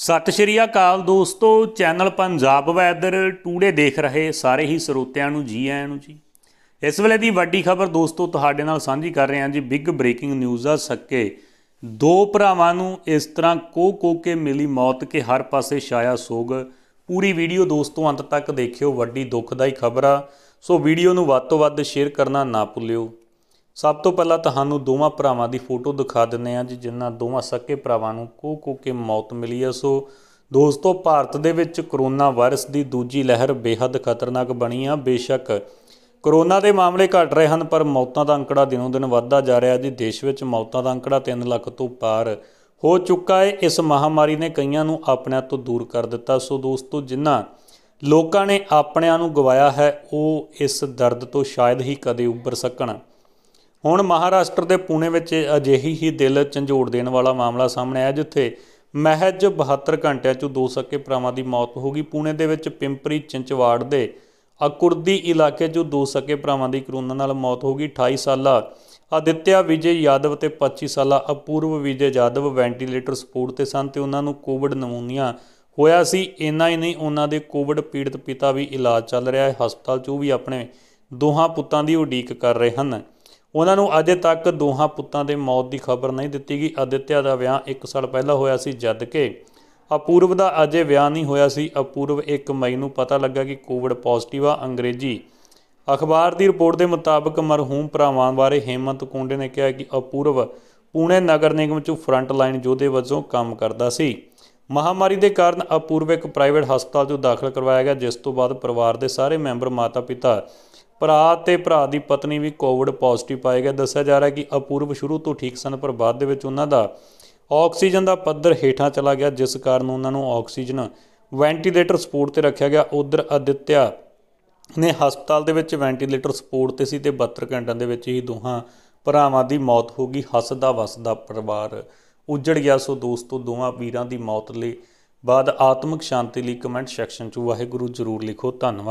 ਸਤਿ ਸ਼੍ਰੀ ਅਕਾਲ ਦੋਸਤੋ channel Punjab weather today ਦੇਖ ਰਹੇ ਸਾਰੇ ਹੀ ਸਰੋਤਿਆਂ ਨੂੰ ਜੀ ਆਇਆਂ ਨੂੰ ਜੀ ਇਸ ਵੇਲੇ ਦੀ ਵੱਡੀ ਖਬਰ ਦੋਸਤੋ ਤੁਹਾਡੇ ਨਾਲ ਸਾਂਝੀ ਕਰ ਰਹੇ ਹਾਂ ਜੀ ਬਿਗ ਬ੍ਰੇਕਿੰਗ ਨਿਊਜ਼ ਆ ਸਕੇ ਦੋ ਭਰਾਵਾਂ ਨੂੰ ਇਸ ਤਰ੍ਹਾਂ ਕੋ ਕੋ ਕੇ ਮਿਲੀ ਮੌਤ ਕੇ ਹਰ ਪਾਸੇ ਛਾਇਆ ਸੋਗ ਪੂਰੀ ਵੀਡੀਓ ਦੋਸਤੋ ਅੰਤ ਤੱਕ ਦੇਖਿਓ ਵੱਡੀ ਦੁੱਖਦਾਈ ਖਬਰ ਆ ਸੋ ਵੀਡੀਓ ਨੂੰ ਵੱਧ ਤੋਂ ਵੱਧ ਸ਼ੇਅਰ ਕਰਨਾ ਨਾ ਭੁੱਲਿਓ ਸਭ ਤੋਂ ਪਹਿਲਾਂ ਤੁਹਾਨੂੰ ਦੋਵਾਂ ਭਰਾਵਾਂ ਦੀ ਫੋਟੋ ਦਿਖਾ ਦਿੰਨੇ ਆ ਜੀ ਜਿਨ੍ਹਾਂ ਦੋਵਾਂ ਸਕੇ ਭਰਾਵਾਂ ਨੂੰ ਕੋ ਕੋ ਕੇ ਮੌਤ ਮਿਲੀ ਐ ਸੋ ਦੋਸਤੋ ਭਾਰਤ ਦੇ ਵਿੱਚ ਕਰੋਨਾ ਵਾਇਰਸ ਦੀ ਦੂਜੀ ਲਹਿਰ ਬੇहद ਖਤਰਨਾਕ ਬਣੀ ਆ ਬੇਸ਼ੱਕ ਕਰੋਨਾ ਦੇ ਮਾਮਲੇ ਘਟ ਰਹੇ ਹਨ ਪਰ ਮੌਤਾਂ ਦਾ ਅੰਕੜਾ ਦਿਨੋਂ ਦਿਨ ਵੱਧਦਾ ਜਾ ਰਿਹਾ ਜੀ ਦੇਸ਼ ਵਿੱਚ ਮੌਤਾਂ ਦਾ ਅੰਕੜਾ 3 ਲੱਖ ਤੋਂ ਪਾਰ ਹੋ ਚੁੱਕਾ ਹੈ ਇਸ ਮਹਾਮਾਰੀ ਨੇ ਕਈਆਂ ਨੂੰ ਆਪਣਿਆਂ ਤੋਂ ਦੂਰ ਕਰ ਦਿੱਤਾ ਸੋ ਦੋਸਤੋ ਜਿਨ੍ਹਾਂ ਲੋਕਾਂ ਨੇ ਆਪਣਿਆਂ ਨੂੰ ਗਵਾਇਆ ਹੈ ਉਹ ਇਸ ਦਰਦ ਤੋਂ ਸ਼ਾਇਦ ਹੀ ਕਦੇ ਉੱਭਰ ਸਕਣ ਹੁਣ ਮਹਾਰਾਸ਼ਟਰ ਦੇ ਪੂਨੇ ਵਿੱਚ ਅਜਿਹੀ ਹੀ ਦਿਲ ਝੰਜੋੜ ਦੇਣ ਵਾਲਾ ਮਾਮਲਾ ਸਾਹਮਣੇ ਆਇਆ ਜਿੱਥੇ ਮਹਿਜ 72 ਘੰਟਿਆਂ 'ਚ ਦੋ ਸਕੇ ਭਰਾਵਾਂ ਦੀ ਮੌਤ ਹੋ ਗਈ ਪੂਨੇ ਦੇ ਵਿੱਚ ਪਿੰਪਰੀ ਚਿੰਚਵਾੜ ਦੇ ਅਕੁਰਦੀ ਇਲਾਕੇ 'ਚ ਦੋ ਸਕੇ ਭਰਾਵਾਂ ਦੀ ਕਰੋਨਾ ਨਾਲ ਮੌਤ ਹੋ ਗਈ 28 ਸਾਲਾ ਅਦਿੱਤਿਆ ਵਿਜੇ ਯਾਦਵ ਤੇ 25 ਸਾਲਾ ਅਪੂਰਵ ਵਿਜੇ ਯਾਦਵ ਵੈਂਟੀਲੇਟਰ ਸਪੋਰਟ ਤੇ ਸਨ ਤੇ ਉਹਨਾਂ ਨੂੰ ਕੋਵਿਡ ਨਮੂਨੀਆ ਹੋਇਆ ਸੀ ਇੰਨਾ ਹੀ ਨਹੀਂ ਉਹਨਾਂ ਦੇ ਕੋਵਿਡ ਪੀੜਤ ਪਿਤਾ ਵੀ ਇਲਾਜ ਚੱਲ ਰਿਹਾ ਹੈ ਹਸਪਤਾਲ 'ਚ ਉਹ ਵੀ ਆਪਣੇ ਦੋਹਾਂ ਪੁੱਤਾਂ ਦੀ ਉਡੀਕ ਕਰ ਰਹੇ ਹਨ ਉਹਨਾਂ ਨੂੰ ਅਜੇ ਤੱਕ ਦੋਹਾਂ ਪੁੱਤਾਂ ਦੇ ਮੌਤ ਦੀ ਖਬਰ ਨਹੀਂ ਦਿੱਤੀ ਗਈ ਅਦਿੱਤਿਆ ਦਾ ਵਿਆਹ 1 ਸਾਲ ਪਹਿਲਾਂ ਹੋਇਆ ਸੀ ਜਦ ਕਿ ਅਪੂਰਵ ਦਾ ਅਜੇ ਵਿਆਹ ਨਹੀਂ ਹੋਇਆ ਸੀ ਅਪੂਰਵ 1 ਮਈ ਨੂੰ ਪਤਾ ਲੱਗਾ ਕਿ ਕੋਵਿਡ ਪੋਜ਼ਿਟਿਵ ਆ ਅੰਗਰੇਜ਼ੀ ਅਖਬਾਰ ਦੀ ਰਿਪੋਰਟ ਦੇ ਮੁਤਾਬਕ ਮਰਹੂਮ ਭਰਾਵਾਂ ਬਾਰੇ ਹਿੰਮਤ ਕੁੰਡੇ ਨੇ ਕਿਹਾ ਕਿ ਅਪੂਰਵ ਪੂਨੇ ਨਗਰ ਨਿਗਮ 'ਚ ਫਰੰਟ ਲਾਈਨ ਯੋਧੇ ਵਜੋਂ ਕੰਮ ਕਰਦਾ ਸੀ ਮਹਾਮਾਰੀ ਦੇ ਕਾਰਨ ਅਪੂਰਵ ਇੱਕ ਪ੍ਰਾਈਵੇਟ ਹਸਪਤਾਲ 'ਚ ਦਾਖਲ ਕਰਵਾਇਆ ਗਿਆ ਜਿਸ ਤੋਂ ਬਾਅਦ ਪਰਿਵਾਰ ਦੇ ਸਾਰੇ ਮੈਂਬਰ ਮਾਤਾ-ਪਿਤਾ ਭਰਾ ਤੇ ਭਰਾ ਦੀ ਪਤਨੀ ਵੀ ਕੋਵਿਡ ਪੋਜ਼ਿਟਿਵ ਪਾਏ ਗਏ ਦੱਸਿਆ ਜਾ ਰਿਹਾ ਕਿ ਅਪੂਰਵ ਸ਼ੁਰੂ ਤੋਂ ਠੀਕ ਸਨ ਪਰ ਬਾਅਦ ਦੇ ਵਿੱਚ ਉਹਨਾਂ ਦਾ ਆਕਸੀਜਨ ਦਾ ਪੱਧਰ ਹੇਠਾਂ ਚਲਾ ਗਿਆ ਜਿਸ ਕਾਰਨ ਉਹਨਾਂ ਨੂੰ ਆਕਸੀਜਨ ਵੈਂਟੀਲੇਟਰ ਸਪੋਰਟ ਤੇ ਰੱਖਿਆ ਗਿਆ ਉਧਰ ਅਦਿੱਤਿਆ ਨੇ ਹਸਪਤਾਲ ਦੇ ਵਿੱਚ ਵੈਂਟੀਲੇਟਰ ਸਪੋਰਟ ਤੇ ਸੀ ਤੇ 72 ਘੰਟਿਆਂ ਦੇ ਵਿੱਚ ਹੀ ਦੋਹਾਂ ਭਰਾਵਾਂ ਦੀ ਮੌਤ ਹੋ ਗਈ ਹੱਸਦਾ ਵਸਦਾ ਪਰਿਵਾਰ ਉਜੜ ਗਿਆ ਸੋ ਦੋਸਤੋ ਦੋਵਾਂ ਵੀਰਾਂ ਦੀ ਮੌਤ ਲਈ ਬਾਅਦ ਆਤਮਿਕ ਸ਼ਾਂਤੀ ਲਈ ਕਮੈਂਟ ਸੈਕਸ਼ਨ 'ਚ ਵਾਹਿਗੁਰੂ ਜ਼ਰੂਰ ਲਿਖੋ ਧੰਨਵਾਦ